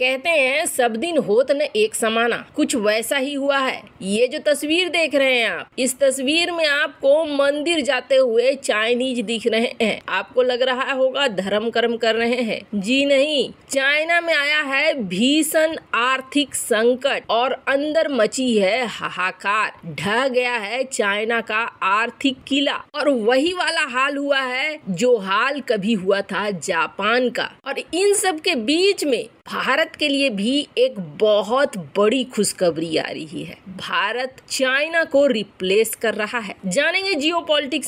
कहते हैं सब दिन होत न एक समाना कुछ वैसा ही हुआ है ये जो तस्वीर देख रहे हैं आप इस तस्वीर में आपको मंदिर जाते हुए चाइनीज दिख रहे हैं आपको लग रहा होगा धर्म कर्म कर रहे हैं जी नहीं चाइना में आया है भीषण आर्थिक संकट और अंदर मची है हाहाकार ढह गया है चाइना का आर्थिक किला और वही वाला हाल हुआ है जो हाल कभी हुआ था जापान का और इन सब के बीच में भारत भारत के लिए भी एक बहुत बड़ी खुशखबरी आ रही है भारत चाइना को रिप्लेस कर रहा है जानेंगे जियो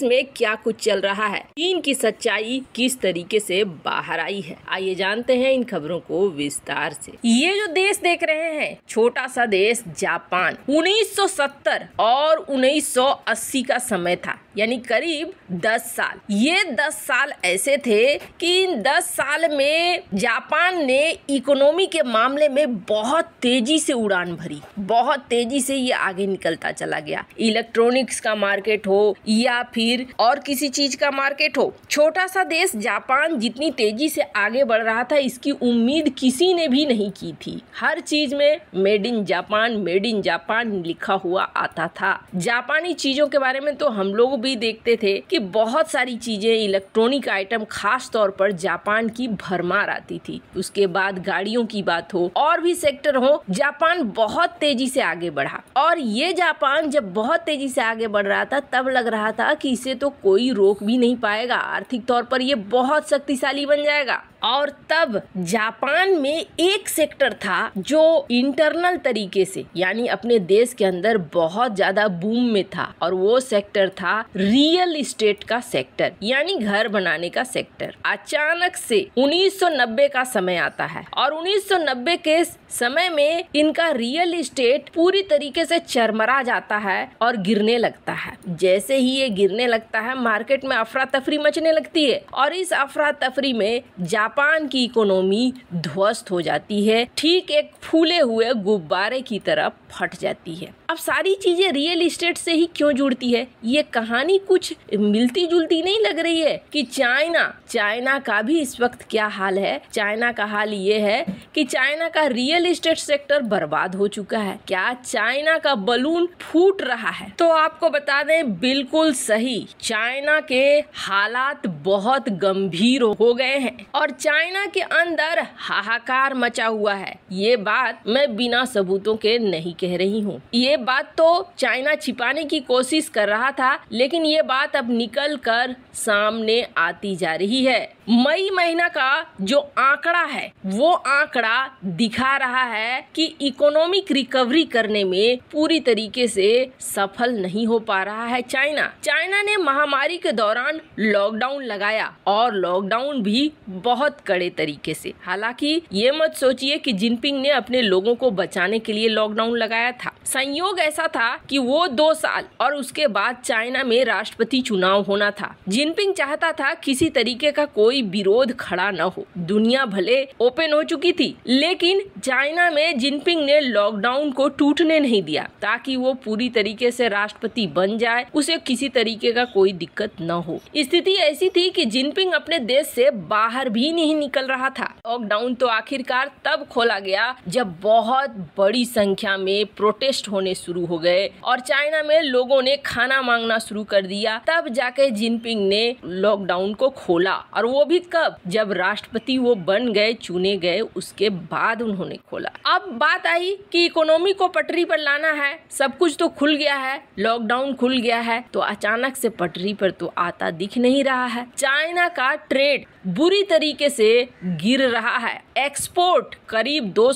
में क्या कुछ चल रहा है चीन की सच्चाई किस तरीके से बाहर आई है आइए जानते हैं इन खबरों को विस्तार से ये जो देश देख रहे हैं छोटा सा देश जापान 1970 और 1980 का समय था यानी करीब 10 साल ये 10 साल ऐसे थे कि इन 10 साल में जापान ने इकोनॉमी के मामले में बहुत तेजी से उड़ान भरी बहुत तेजी से ये आगे निकलता चला गया इलेक्ट्रॉनिक्स का मार्केट हो या फिर और किसी चीज का मार्केट हो छोटा सा देश जापान जितनी तेजी से आगे बढ़ रहा था इसकी उम्मीद किसी ने भी नहीं की थी हर चीज में made in Japan made in Japan लिखा हुआ आता था जापानी चीजों के बारे में तो हम लोग भी देखते थे कि बहुत सारी चीजें इलेक्ट्रॉनिक आइटम खास तौर पर जापान की भरमार आती थी उसके बाद गाड़ियों की बात हो और भी सेक्टर हो जापान बहुत तेजी से आगे बढ़ा और ये जापान जब बहुत तेजी से आगे बढ़ रहा था तब लग रहा था कि इसे तो कोई रोक भी नहीं पाएगा आर्थिक तौर पर यह बहुत शक्तिशाली बन जाएगा और तब जापान में एक सेक्टर था जो इंटरनल तरीके से यानी अपने देश के अंदर बहुत ज्यादा बूम में था और वो सेक्टर था रियल इस्टेट का सेक्टर यानी घर बनाने का सेक्टर अचानक से 1990 का समय आता है और 1990 के समय में इनका रियल इस्टेट पूरी तरीके से चरमरा जाता है और गिरने लगता है जैसे ही ये गिरने लगता है मार्केट में अफरा तफरी मचने लगती है और इस अफरा तफरी में जापान जापान की इकोनॉमी ध्वस्त हो जाती है ठीक एक फूले हुए गुब्बारे की तरह फट जाती है अब सारी चीजें रियल इस्टेट से ही क्यों जुड़ती है ये कहानी कुछ मिलती जुलती नहीं लग रही है कि चाइना चाइना का भी इस वक्त क्या हाल है चाइना का हाल ये है कि चाइना का रियल इस्टेट सेक्टर बर्बाद हो चुका है क्या चाइना का बलून फूट रहा है तो आपको बता दें बिल्कुल सही चाइना के हालात बहुत गंभीर हो गए हैं और चाइना के अंदर हाहाकार मचा हुआ है ये बात मैं बिना सबूतों के नहीं कह रही हूँ ये बात तो चाइना छिपाने की कोशिश कर रहा था लेकिन ये बात अब निकल कर सामने आती जा रही है मई महीना का जो आंकड़ा है वो आंकड़ा दिखा रहा है कि इकोनॉमिक रिकवरी करने में पूरी तरीके से सफल नहीं हो पा रहा है चाइना चाइना ने महामारी के दौरान लॉकडाउन लगाया और लॉकडाउन भी बहुत बहुत कड़े तरीके से हालांकि ये मत सोचिए कि जिनपिंग ने अपने लोगों को बचाने के लिए लॉकडाउन लगाया था संयोग ऐसा था कि वो दो साल और उसके बाद चाइना में राष्ट्रपति चुनाव होना था जिनपिंग चाहता था किसी तरीके का कोई विरोध खड़ा न हो दुनिया भले ओपन हो चुकी थी लेकिन चाइना में जिनपिंग ने लॉकडाउन को टूटने नहीं दिया ताकि वो पूरी तरीके से राष्ट्रपति बन जाए उसे किसी तरीके का कोई दिक्कत न हो स्थिति ऐसी थी की जिनपिंग अपने देश से बाहर भी नहीं निकल रहा था लॉकडाउन तो आखिरकार तब खोला गया जब बहुत बड़ी संख्या में प्रोटेस्ट प्रोटेस्ट होने शुरू हो गए और चाइना में लोगों ने खाना मांगना शुरू कर दिया तब जाके जिनपिंग ने लॉकडाउन को खोला और वो भी कब जब राष्ट्रपति वो बन गए चुने गए उसके बाद उन्होंने खोला अब बात आई कि इकोनॉमी को पटरी पर लाना है सब कुछ तो खुल गया है लॉकडाउन खुल गया है तो अचानक से पटरी पर तो आता दिख नहीं रहा है चाइना का ट्रेड बुरी तरीके से गिर रहा है एक्सपोर्ट करीब दो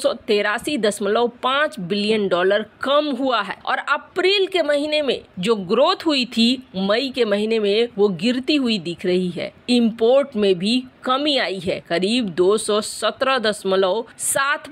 बिलियन डॉलर कम हुआ है और अप्रैल के महीने में जो ग्रोथ हुई थी मई के महीने में वो गिरती हुई दिख रही है इम्पोर्ट में भी कमी आई है करीब दो सौ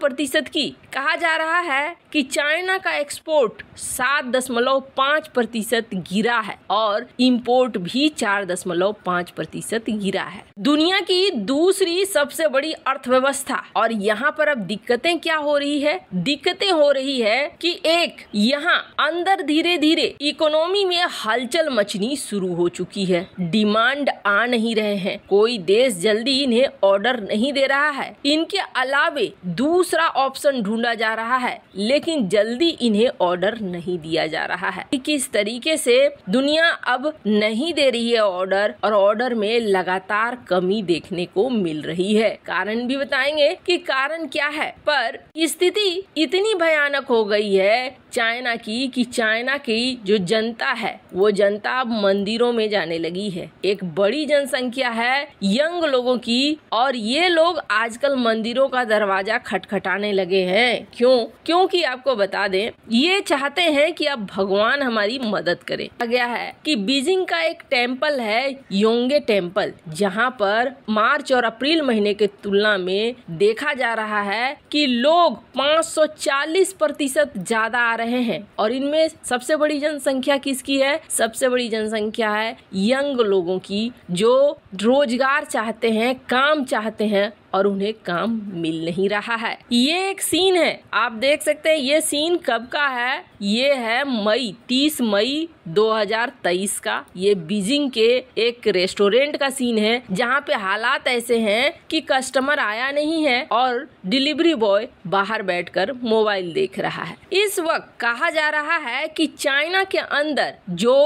प्रतिशत की कहा जा रहा है कि चाइना का एक्सपोर्ट 7.5 प्रतिशत गिरा है और इंपोर्ट भी 4.5 प्रतिशत गिरा है दुनिया की दूसरी सबसे बड़ी अर्थव्यवस्था और यहाँ पर अब दिक्कतें क्या हो रही है दिक्कतें हो रही है कि एक यहाँ अंदर धीरे धीरे इकोनॉमी में हलचल मचनी शुरू हो चुकी है डिमांड आ नहीं रहे हैं कोई देश जल्दी जल्दी इन्हें ऑर्डर नहीं दे रहा है इनके अलावे दूसरा ऑप्शन ढूंढा जा रहा है लेकिन जल्दी इन्हें ऑर्डर नहीं दिया जा रहा है किस तरीके से दुनिया अब नहीं दे रही है ऑर्डर और ऑर्डर में लगातार कमी देखने को मिल रही है कारण भी बताएंगे कि कारण क्या है पर स्थिति इतनी भयानक हो गई है चाइना की कि चाइना की जो जनता है वो जनता अब मंदिरों में जाने लगी है एक बड़ी जनसंख्या है यंग लोगों की और ये लोग आजकल मंदिरों का दरवाजा खटखटाने लगे हैं क्यों क्योंकि आपको बता दें ये चाहते हैं कि अब भगवान हमारी मदद करे आ गया है कि बीजिंग का एक टेम्पल है योंगे टेम्पल जहाँ पर मार्च और अप्रैल महीने के तुलना में देखा जा रहा है कि लोग 540 प्रतिशत ज्यादा आ रहे रहे हैं और इनमें सबसे बड़ी जनसंख्या किसकी है सबसे बड़ी जनसंख्या है यंग लोगों की जो रोजगार चाहते हैं काम चाहते हैं और उन्हें काम मिल नहीं रहा है ये एक सीन है आप देख सकते हैं ये सीन कब का है ये है मई तीस मई 2023 का ये बीजिंग के एक रेस्टोरेंट का सीन है जहाँ पे हालात ऐसे हैं कि कस्टमर आया नहीं है और डिलीवरी बॉय बाहर बैठकर मोबाइल देख रहा है इस वक्त कहा जा रहा है कि चाइना के अंदर जो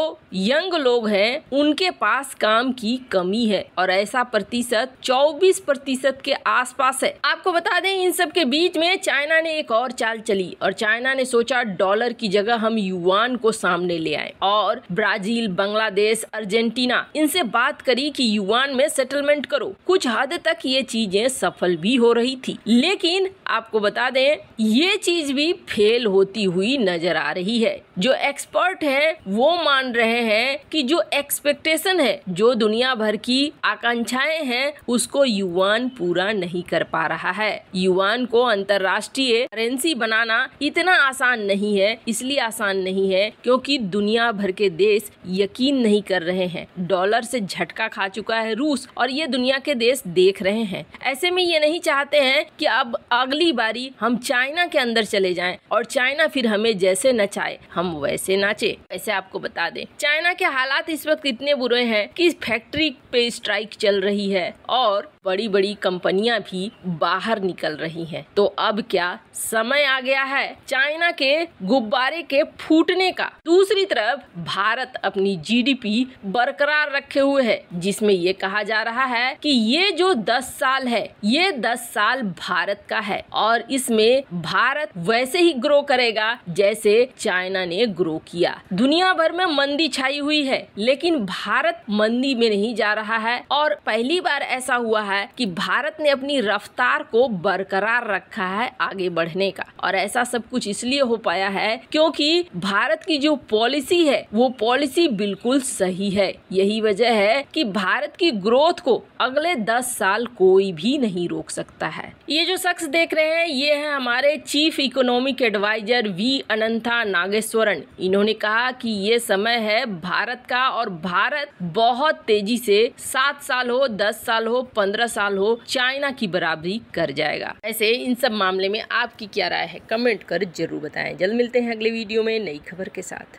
यंग लोग हैं उनके पास काम की कमी है और ऐसा प्रतिशत 24 प्रतिशत के आसपास है आपको बता दें इन सब के बीच में चाइना ने एक और चाल चली और चाइना ने सोचा डॉलर की जगह हम युआन को सामने ले आए और ब्राजील बांग्लादेश अर्जेंटीना इनसे बात करी कि युवान में सेटलमेंट करो कुछ हद तक ये चीजें सफल भी हो रही थी लेकिन आपको बता दें ये चीज भी फेल होती हुई नजर आ रही है जो एक्सपर्ट है वो मान रहे हैं कि जो एक्सपेक्टेशन है जो दुनिया भर की आकांक्षाएं हैं उसको युवान पूरा सामना नहीं कर पा रहा है युवान को अंतर्राष्ट्रीय करेंसी बनाना इतना आसान नहीं है इसलिए आसान नहीं है क्योंकि दुनिया भर के देश यकीन नहीं कर रहे हैं डॉलर से झटका खा चुका है रूस और ये दुनिया के देश देख रहे हैं ऐसे में ये नहीं चाहते हैं कि अब अगली बारी हम चाइना के अंदर चले जाएं और चाइना फिर हमें जैसे नचाए हम वैसे नाचे ऐसे आपको बता दें चाइना के हालात इस वक्त इतने बुरे हैं कि फैक्ट्री पे स्ट्राइक चल रही है और बड़ी बड़ी कंपनियां भी बाहर निकल रही हैं तो अब क्या समय आ गया है चाइना के गुब्बारे के फूटने का दूसरी तरफ भारत अपनी जीडीपी बरकरार रखे हुए है जिसमें ये कहा जा रहा है कि ये जो 10 साल है ये 10 साल भारत का है और इसमें भारत वैसे ही ग्रो करेगा जैसे चाइना ने ग्रो किया दुनिया भर में मंदी छाई हुई है लेकिन भारत मंदी में नहीं जा रहा है और पहली बार ऐसा हुआ है कि भारत ने अपनी रफ्तार को बरकरार रखा है आगे बढ़ने का और ऐसा सब कुछ इसलिए हो पाया है क्योंकि भारत की जो पॉलिसी है वो पॉलिसी बिल्कुल सही है यही वजह है कि भारत की ग्रोथ को अगले दस साल कोई भी नहीं रोक सकता है ये जो शख्स देख रहे हैं ये है हमारे chief economic adviser V Anantha Nageswaran इन्होंने कहा कि ये समय है भारत का और भारत बहुत तेजी से सात साल हो दस साल हो पंद्रह पंद्रह साल हो चाइना की बराबरी कर जाएगा ऐसे इन सब मामले में आपकी क्या राय है कमेंट कर जरूर बताएं जल्द मिलते हैं अगले वीडियो में नई खबर के साथ